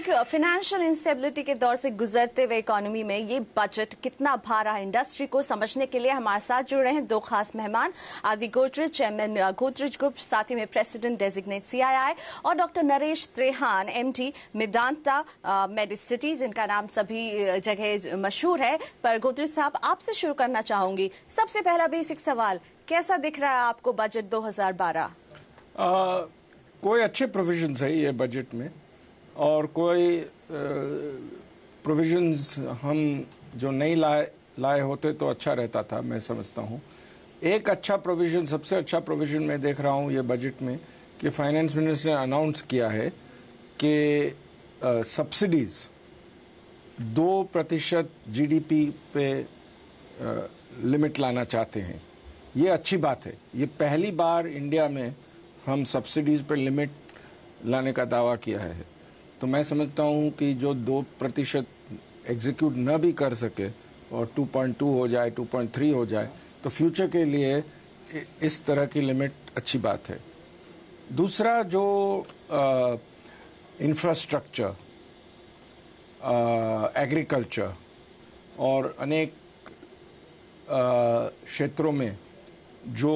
एक financial instability के दौर से गुजरते हुए इकोनॉमी में ये बजट कितना भारा है इंडस्ट्री को समझने के लिए हमारे साथ जुड़ रहे हैं दो खास मेहमान आदि गोदरेज चेयरमैन गोटरेज ग्रुप साथ ही में प्रेसिडेंट डेजिग्नेट सीआईआई और doctor Naresh Trehan MD Medanta medicity जिनका नाम सभी uh, जगह मशहूर है पर गोदरेज साहब आपसे शुरू करना चाहूंगी सबसे पहला बेसिक सवाल कैसा दिख रहा है आपको बजट दो uh, कोई अच्छे प्रोविजन है ये बजट में और कोई प्रोविजंस हम जो नहीं लाए लाए होते तो अच्छा रहता था मैं समझता हूँ एक अच्छा प्रोविजन सबसे अच्छा प्रोविजन मैं देख रहा हूँ ये बजट में कि फाइनेंस मिनिस्टर ने अनाउंस किया है कि सब्सिडीज दो प्रतिशत जीडीपी पे लिमिट लाना चाहते हैं ये अच्छी बात है ये पहली बार इंडिया में हम सब्सिडीज पर लिमिट लाने का दावा किया है तो मैं समझता हूँ कि जो दो प्रतिशत एग्जीक्यूट न भी कर सके और 2.2 हो जाए 2.3 हो जाए तो फ्यूचर के लिए इस तरह की लिमिट अच्छी बात है दूसरा जो इंफ्रास्ट्रक्चर एग्रीकल्चर और अनेक क्षेत्रों में जो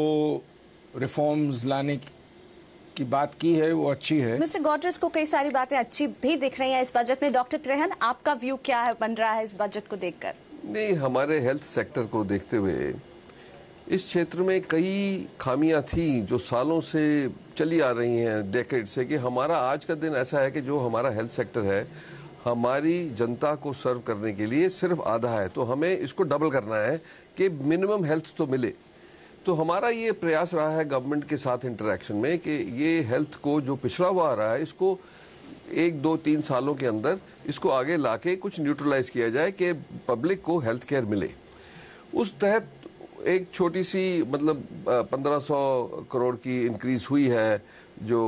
रिफॉर्म्स लाने की बात की है वो अच्छी है मिस्टर गॉड्रेस को कई सारी बातें अच्छी भी दिख रही हैं इस बजट में डॉक्टर त्रेहन आपका व्यू क्या है बन रहा है इस बजट को देखकर नहीं हमारे हेल्थ सेक्टर को देखते हुए इस क्षेत्र में कई खामियां थी जो सालों से चली आ रही हैं डेकेड से कि हमारा आज का दिन ऐसा है कि जो हमारा हेल्थ सेक्टर है हमारी जनता को सर्व करने के लिए सिर्फ आधा है तो हमें इसको डबल करना है कि मिनिमम हेल्थ तो मिले तो हमारा ये प्रयास रहा है गवर्नमेंट के साथ इंटरेक्शन में कि ये हेल्थ को जो पिछड़ा हुआ आ रहा है इसको एक दो तीन सालों के अंदर इसको आगे ला के कुछ न्यूट्रलाइज किया जाए कि पब्लिक को हेल्थ केयर मिले उस तहत एक छोटी सी मतलब 1500 करोड़ की इंक्रीज हुई है जो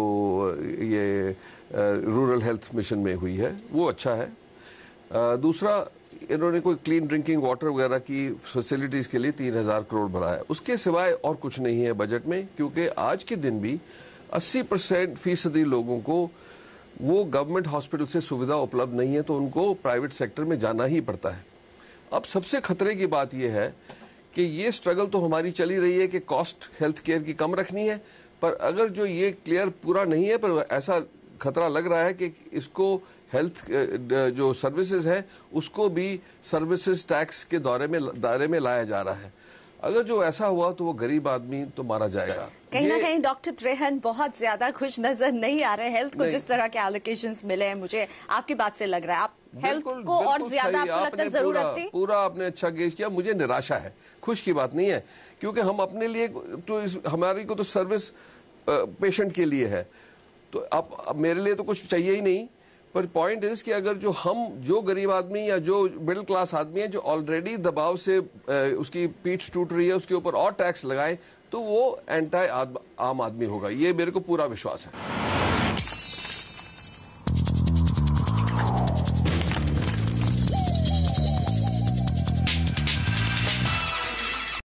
ये रूरल हेल्थ मिशन में हुई है वो अच्छा है दूसरा इन्होंने कोई क्लीन ड्रिंकिंग वाटर वगैरह की फैसिलिटीज़ के लिए तीन हज़ार करोड़ भरा है उसके सिवाय और कुछ नहीं है बजट में क्योंकि आज के दिन भी अस्सी परसेंट फीसदी लोगों को वो गवर्नमेंट हॉस्पिटल से सुविधा उपलब्ध नहीं है तो उनको प्राइवेट सेक्टर में जाना ही पड़ता है अब सबसे खतरे की बात यह है कि ये स्ट्रगल तो हमारी चली रही है कि कॉस्ट हेल्थ केयर की कम रखनी है पर अगर जो ये क्लियर पूरा नहीं है पर ऐसा खतरा लग रहा है कि इसको हेल्थ uh, uh, जो सर्विसेज है उसको भी सर्विसेज टैक्स के दौरे में दायरे में लाया जा रहा है अगर जो ऐसा हुआ तो वो गरीब आदमी तो मारा जाएगा कहीं ना कहीं डॉक्टर त्रेहन बहुत ज्यादा खुश नजर नहीं आ रहे हेल्थ को जिस तरह के एलोकेशन मिले हैं मुझे आपकी बात से लग रहा है आप हेल्थ को और ज्यादा आपको लगता है जरूरत थी पूरा आपने अच्छा गेज किया मुझे निराशा है खुश की बात नहीं है क्योंकि हम अपने लिए तो इस हमारी को तो सर्विस पेशेंट uh, के लिए है तो अब मेरे लिए तो कुछ चाहिए ही नहीं पर पॉइंट इज कि अगर जो हम जो गरीब आदमी या जो मिडिल क्लास आदमी है जो ऑलरेडी दबाव से उसकी पीठ टूट रही है उसके ऊपर और टैक्स लगाए तो वो एंटी आम आदमी होगा ये मेरे को पूरा विश्वास है